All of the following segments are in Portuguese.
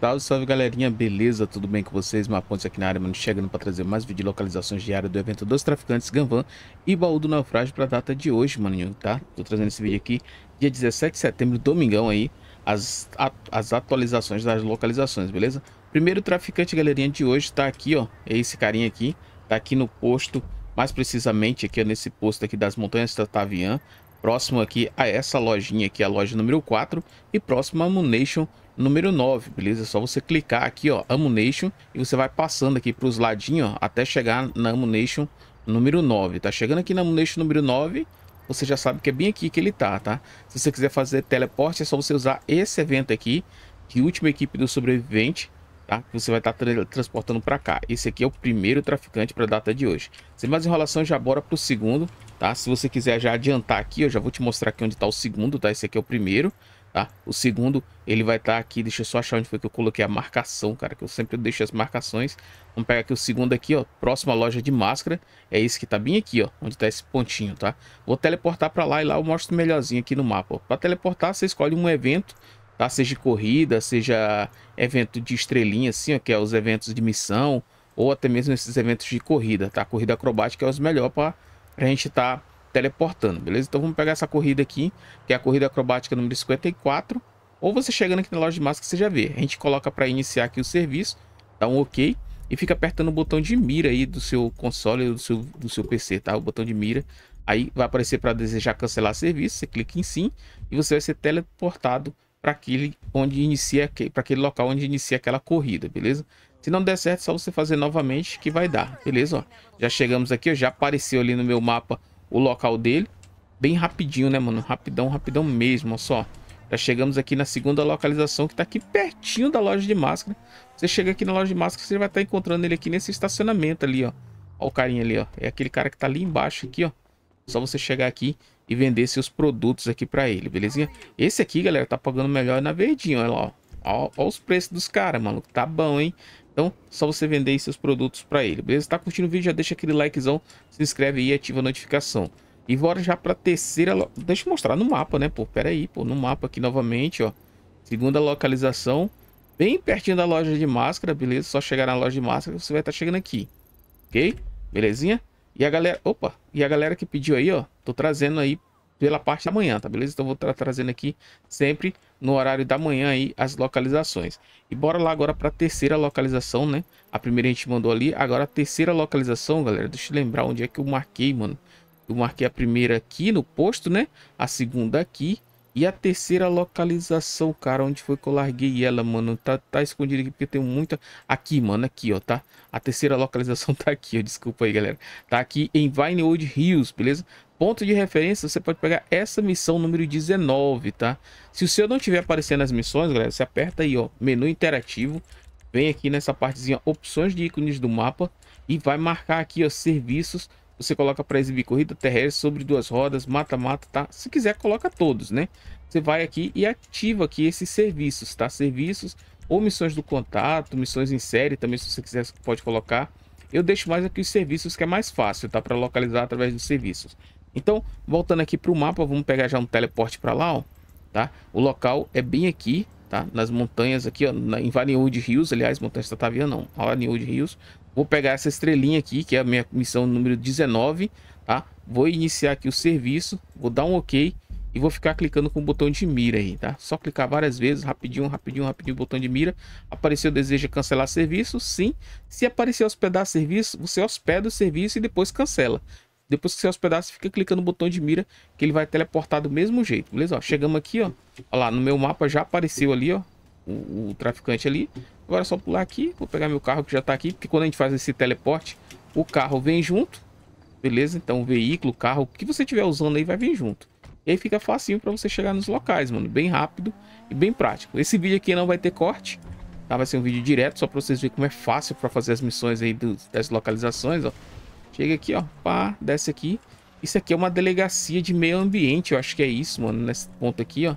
Salve, salve galerinha, beleza? Tudo bem com vocês? Mapontes aqui na área, mano, chegando para trazer mais vídeo de localizações diárias do evento dos traficantes Ganvan e baú do naufrágio para a data de hoje, maninho, tá? Tô trazendo esse vídeo aqui dia 17 de setembro, domingão aí, as, a, as atualizações das localizações, beleza? Primeiro traficante, galerinha, de hoje tá aqui, ó, é esse carinha aqui, tá aqui no posto, mais precisamente aqui ó, nesse posto aqui das montanhas Tatavian, próximo aqui a essa lojinha aqui, a loja número 4 e próximo a Amunation número 9, beleza? É só você clicar aqui, ó, Amunation e você vai passando aqui para os ladinhos, ó, até chegar na Amunation número 9. Tá chegando aqui na Amunation número 9, você já sabe que é bem aqui que ele tá, tá? Se você quiser fazer teleporte, é só você usar esse evento aqui, que última equipe do sobrevivente, tá? Que você vai estar tá tra transportando para cá. Esse aqui é o primeiro traficante para a data de hoje. Sem mais enrolação, já bora para o segundo, tá? Se você quiser já adiantar aqui, eu já vou te mostrar aqui onde está o segundo, tá? Esse aqui é o primeiro, tá? O segundo, ele vai estar tá aqui, deixa eu só achar onde foi que eu coloquei a marcação, cara, que eu sempre deixo as marcações. Vamos pegar aqui o segundo aqui, ó, próxima loja de máscara, é esse que está bem aqui, ó, onde está esse pontinho, tá? Vou teleportar para lá e lá eu mostro melhorzinho aqui no mapa, Para teleportar, você escolhe um evento, tá? Seja corrida, seja evento de estrelinha, assim, ó, que é os eventos de missão, ou até mesmo esses eventos de corrida, tá? Corrida acrobática é os melhores para a gente estar tá teleportando, beleza? Então vamos pegar essa corrida aqui, que é a corrida acrobática número 54, ou você chegando aqui na loja de máscara você já vê. A gente coloca para iniciar aqui o serviço, dá um OK e fica apertando o botão de mira aí do seu console do seu, do seu PC, tá? O botão de mira. Aí vai aparecer para desejar cancelar serviço, você clica em sim e você vai ser teleportado para aquele onde inicia para aquele local onde inicia aquela corrida, beleza? Se não der certo, é só você fazer novamente que vai dar, beleza? Ó, já chegamos aqui, ó, já apareceu ali no meu mapa o local dele. Bem rapidinho, né, mano? Rapidão, rapidão mesmo, ó só. Já chegamos aqui na segunda localização, que tá aqui pertinho da loja de máscara. Você chega aqui na loja de máscara, você vai estar tá encontrando ele aqui nesse estacionamento ali, ó. Ó o carinha ali, ó. É aquele cara que tá ali embaixo aqui, ó. Só você chegar aqui e vender seus produtos aqui para ele, beleza? Esse aqui, galera, tá pagando melhor na verdinha, olha lá, ó. ó, ó os preços dos caras, maluco, tá bom, hein? Então, só você vender seus produtos para ele, beleza? Tá curtindo o vídeo, já deixa aquele likezão, se inscreve aí e ativa a notificação. E bora já pra terceira... Lo... Deixa eu mostrar no mapa, né, pô? Pera aí, pô, no mapa aqui novamente, ó. Segunda localização, bem pertinho da loja de máscara, beleza? Só chegar na loja de máscara, você vai estar tá chegando aqui, ok? Belezinha? E a galera, opa, e a galera que pediu aí, ó, tô trazendo aí pela parte da manhã, tá beleza? Então vou estar tá trazendo aqui sempre no horário da manhã aí as localizações. E bora lá agora para a terceira localização, né? A primeira a gente mandou ali, agora a terceira localização, galera, deixa eu lembrar onde é que eu marquei, mano. Eu marquei a primeira aqui no posto, né? A segunda aqui e a terceira localização, cara, onde foi que eu larguei ela, mano? Tá, tá aqui porque tem muita... Aqui, mano, aqui, ó, tá? A terceira localização tá aqui, ó, desculpa aí, galera. Tá aqui em Vinewood Hills, beleza? Ponto de referência, você pode pegar essa missão número 19, tá? Se o seu não tiver aparecendo as missões, galera, você aperta aí, ó, menu interativo. Vem aqui nessa partezinha, opções de ícones do mapa. E vai marcar aqui, ó, serviços você coloca para exibir corrida terrestre sobre duas rodas, mata-mata, tá? Se quiser, coloca todos, né? Você vai aqui e ativa aqui esses serviços, tá? Serviços ou missões do contato, missões em série também, se você quiser, pode colocar. Eu deixo mais aqui os serviços que é mais fácil, tá? Para localizar através dos serviços. Então, voltando aqui para o mapa, vamos pegar já um teleporte para lá, ó, tá? O local é bem aqui, tá? Nas montanhas aqui, ó, na, em de Hills, aliás, montanha Tatavia não, Valleywood Hills, Vou pegar essa estrelinha aqui, que é a minha missão número 19, tá? Vou iniciar aqui o serviço, vou dar um OK e vou ficar clicando com o botão de mira aí, tá? Só clicar várias vezes, rapidinho, rapidinho, rapidinho, botão de mira. Apareceu deseja cancelar serviço? Sim. Se aparecer hospedar serviço, você hospeda o serviço e depois cancela. Depois que você hospedar, você fica clicando no botão de mira que ele vai teleportar do mesmo jeito, beleza? Ó, chegamos aqui, ó. ó lá, no meu mapa já apareceu ali, ó, o, o traficante ali. Agora é só pular aqui. Vou pegar meu carro que já tá aqui. Porque quando a gente faz esse teleporte, o carro vem junto. Beleza? Então o veículo, o carro, o que você estiver usando aí vai vir junto. E aí fica facinho para você chegar nos locais, mano. Bem rápido e bem prático. Esse vídeo aqui não vai ter corte. Tá? Vai ser um vídeo direto, só para vocês verem como é fácil para fazer as missões aí das localizações, ó. Chega aqui, ó. Pá, desce aqui. Isso aqui é uma delegacia de meio ambiente, eu acho que é isso, mano, nesse ponto aqui, ó.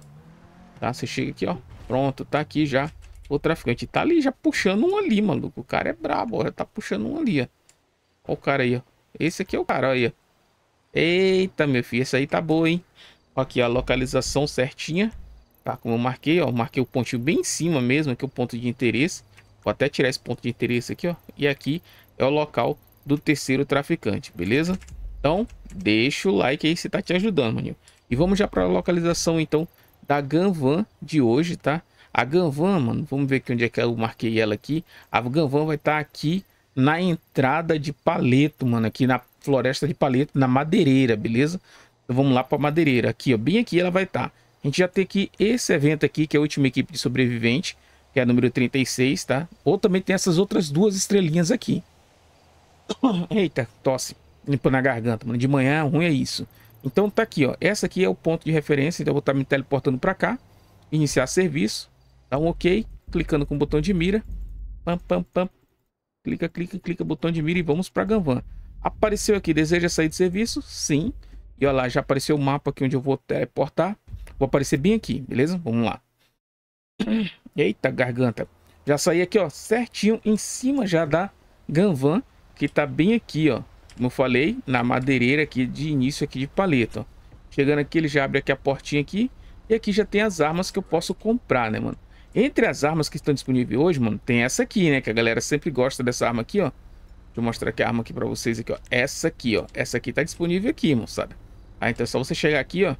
Tá? Você chega aqui, ó. Pronto, tá aqui já. O traficante tá ali já puxando um ali, maluco. O cara é brabo, ó. Já tá puxando um ali, ó. o cara aí, ó. Esse aqui é o cara, ó, aí, ó. Eita, meu filho. esse aí tá boa, hein? aqui a localização certinha. Tá, como eu marquei, ó. Marquei o pontinho bem em cima mesmo, aqui o ponto de interesse. Vou até tirar esse ponto de interesse aqui, ó. E aqui é o local do terceiro traficante, beleza? Então, deixa o like aí se tá te ajudando, maninho. E vamos já para a localização, então, da Ganvan de hoje, tá? A Ganvan, mano, vamos ver aqui onde é que é, eu marquei ela aqui. A Ganvan vai estar tá aqui na entrada de Paleto, mano, aqui na floresta de Paleto, na Madeireira, beleza? Então vamos lá para Madeireira, aqui, ó, bem aqui ela vai estar. Tá. A gente já tem aqui esse evento aqui, que é a última equipe de sobrevivente, que é a número 36, tá? Ou também tem essas outras duas estrelinhas aqui. Eita, tosse, limpando na garganta, mano, de manhã ruim é isso. Então tá aqui, ó, essa aqui é o ponto de referência, então eu vou estar tá me teleportando para cá, iniciar serviço. Dá um OK, clicando com o botão de mira. Pam, pam, pam. Clica, clica, clica, botão de mira e vamos para Ganvan. Apareceu aqui, deseja sair de serviço? Sim. E olha lá, já apareceu o mapa aqui onde eu vou teleportar. Vou aparecer bem aqui, beleza? Vamos lá. Eita, garganta. Já saí aqui, ó, certinho em cima já da Ganvan, que tá bem aqui, ó. Como eu falei, na madeireira aqui de início aqui de paleta, ó. Chegando aqui, ele já abre aqui a portinha aqui. E aqui já tem as armas que eu posso comprar, né, mano? Entre as armas que estão disponíveis hoje, mano, tem essa aqui, né? Que a galera sempre gosta dessa arma aqui, ó. Deixa eu mostrar aqui a arma aqui pra vocês aqui, ó. Essa aqui, ó. Essa aqui tá disponível aqui, moçada. Aí, ah, então é só você chegar aqui, ó.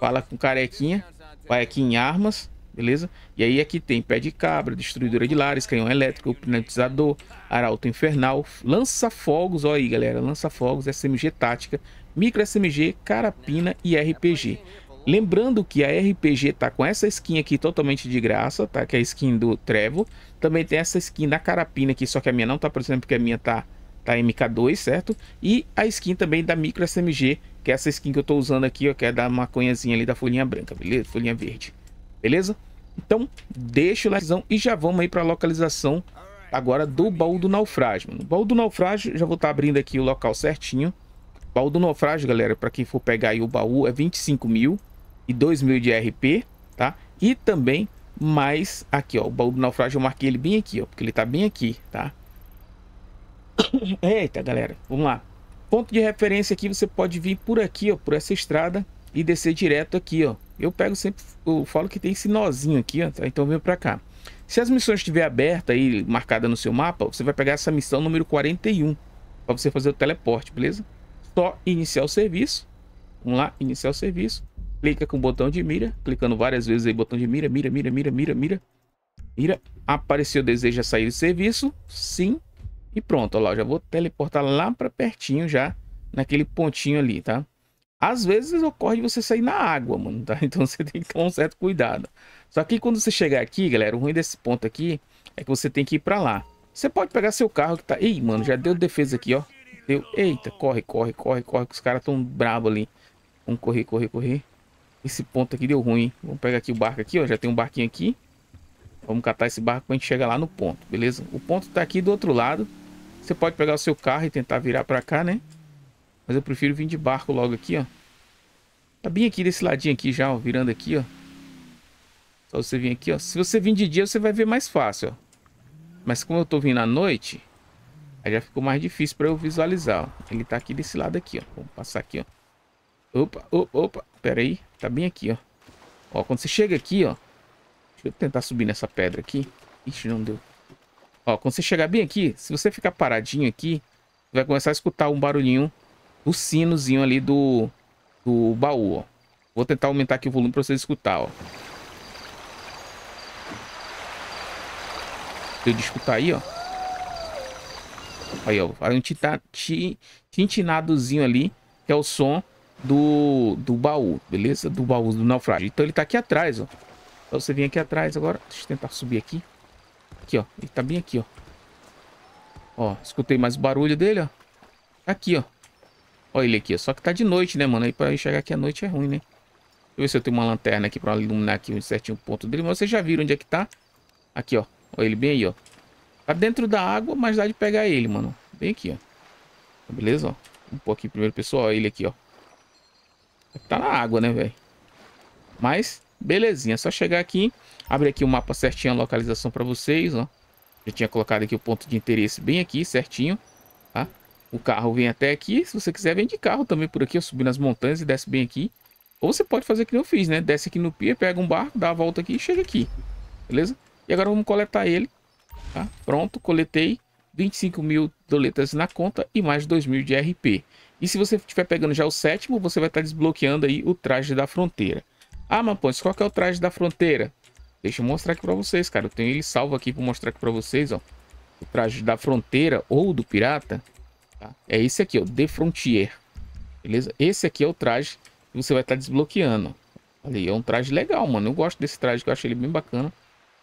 Fala com carequinha. Vai aqui em armas, beleza? E aí aqui tem pé de cabra, destruidora de lares, canhão elétrico, hipnotizador, arauto infernal, lança-fogos, ó aí, galera. Lança-fogos, SMG tática, micro SMG, carapina e RPG. Lembrando que a RPG tá com essa skin aqui totalmente de graça, tá? Que é a skin do Trevo. Também tem essa skin da Carapina aqui, só que a minha não tá aparecendo porque a minha tá, tá MK2, certo? E a skin também da Micro SMG, que é essa skin que eu tô usando aqui, ó, que é da maconhazinha ali da folhinha branca, beleza? Folhinha verde, beleza? Então, deixa o likezão e já vamos aí pra localização agora do baú do naufrágio, Baú do naufrágio, já vou estar tá abrindo aqui o local certinho. Baú do naufrágio, galera, pra quem for pegar aí o baú, é 25 mil e 2000 mil de RP, tá? E também mais aqui, ó, o baú do naufrágio eu marquei ele bem aqui, ó, porque ele tá bem aqui, tá? Eita, galera, vamos lá. Ponto de referência aqui, você pode vir por aqui, ó, por essa estrada e descer direto aqui, ó. Eu pego sempre, eu falo que tem esse nozinho aqui, ó, tá? então vem para cá. Se as missões estiver aberta aí, marcada no seu mapa, você vai pegar essa missão número 41 para você fazer o teleporte, beleza? Só iniciar o serviço. Vamos lá, iniciar o serviço clica com o botão de mira, clicando várias vezes aí, botão de mira, mira, mira, mira, mira, mira, mira, apareceu deseja sair do serviço, sim, e pronto, ó lá, já vou teleportar lá para pertinho já, naquele pontinho ali, tá? Às vezes ocorre você sair na água, mano, tá? Então você tem que tomar um certo cuidado. Só que quando você chegar aqui, galera, o ruim desse ponto aqui é que você tem que ir para lá. Você pode pegar seu carro que tá... Ih, mano, já deu defesa aqui, ó. Deu... Eita, corre, corre, corre, corre, que os caras tão brabo ali. Vamos correr, correr, correr. Esse ponto aqui deu ruim. Vamos pegar aqui o barco aqui, ó. Já tem um barquinho aqui. Vamos catar esse barco pra gente chegar lá no ponto, beleza? O ponto tá aqui do outro lado. Você pode pegar o seu carro e tentar virar pra cá, né? Mas eu prefiro vir de barco logo aqui, ó. Tá bem aqui desse ladinho aqui já, ó. Virando aqui, ó. Só você vir aqui, ó. Se você vir de dia, você vai ver mais fácil, ó. Mas como eu tô vindo à noite, aí já ficou mais difícil pra eu visualizar, ó. Ele tá aqui desse lado aqui, ó. Vamos passar aqui, ó. Opa, opa, opa. Pera aí. Tá bem aqui, ó. Ó, quando você chega aqui, ó. Deixa eu tentar subir nessa pedra aqui. Ixi, não deu. Ó, quando você chegar bem aqui, se você ficar paradinho aqui, vai começar a escutar um barulhinho do sinozinho ali do, do baú, ó. Vou tentar aumentar aqui o volume para você escutar, ó. Deu de escutar aí, ó. Aí, ó. Aí um tinta, tintinadozinho ali, que é o som do, do baú, beleza? Do baú do naufrágio. Então ele tá aqui atrás, ó. Então você vem aqui atrás agora. Deixa eu tentar subir aqui. Aqui, ó. Ele tá bem aqui, ó. Ó, escutei mais o barulho dele, ó. Tá aqui, ó. Ó ele aqui, ó. Só que tá de noite, né, mano? Aí pra enxergar aqui à noite é ruim, né? Deixa eu ver se eu tenho uma lanterna aqui pra iluminar aqui um certinho ponto dele. Mas vocês já viram onde é que tá? Aqui, ó. Ó ele bem aí, ó. Tá dentro da água, mas dá de pegar ele, mano. Bem aqui, ó. Beleza, ó. Um pouquinho primeiro, pessoal. Ó ele aqui, ó. Tá na água, né, velho? Mas, belezinha. É só chegar aqui. Abrir aqui o mapa certinho, a localização para vocês, ó. Já tinha colocado aqui o ponto de interesse bem aqui, certinho. Tá? O carro vem até aqui. Se você quiser, vem de carro também por aqui. Eu subi nas montanhas e desce bem aqui. Ou você pode fazer que eu fiz, né? Desce aqui no pia, pega um barco, dá a volta aqui e chega aqui. Beleza? E agora vamos coletar ele. Tá? Pronto, coletei. 25 mil doletas na conta e mais 2 mil de RP. E se você estiver pegando já o sétimo, você vai estar desbloqueando aí o traje da fronteira. Ah, Mampões, qual que é o traje da fronteira? Deixa eu mostrar aqui para vocês, cara. Eu tenho ele salvo aqui para mostrar aqui para vocês, ó. O traje da fronteira ou do pirata. Tá? É esse aqui, ó. The Frontier. Beleza? Esse aqui é o traje que você vai estar desbloqueando. Olha aí, é um traje legal, mano. Eu gosto desse traje, eu acho ele bem bacana.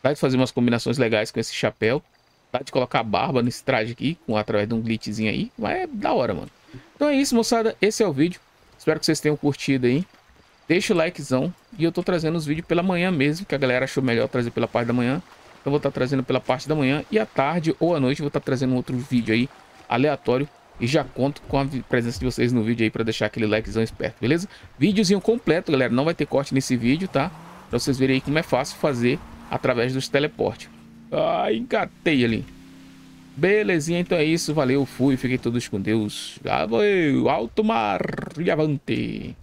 Dá de fazer umas combinações legais com esse chapéu. Dá de colocar a barba nesse traje aqui, com, através de um glitchzinho aí. Mas é da hora, mano. Então é isso, moçada. Esse é o vídeo. Espero que vocês tenham curtido aí. Deixa o likezão. E eu tô trazendo os vídeos pela manhã mesmo, que a galera achou melhor trazer pela parte da manhã. Então vou estar tá trazendo pela parte da manhã. E à tarde ou à noite vou estar tá trazendo outro vídeo aí, aleatório. E já conto com a presença de vocês no vídeo aí para deixar aquele likezão esperto, beleza? Vídeozinho completo, galera. Não vai ter corte nesse vídeo, tá? Pra vocês verem aí como é fácil fazer através dos teleportes. Ai, ah, engatei ali. Belezinha, então é isso. Valeu, fui, fiquei todos com Deus. Valeu, alto mar e avante.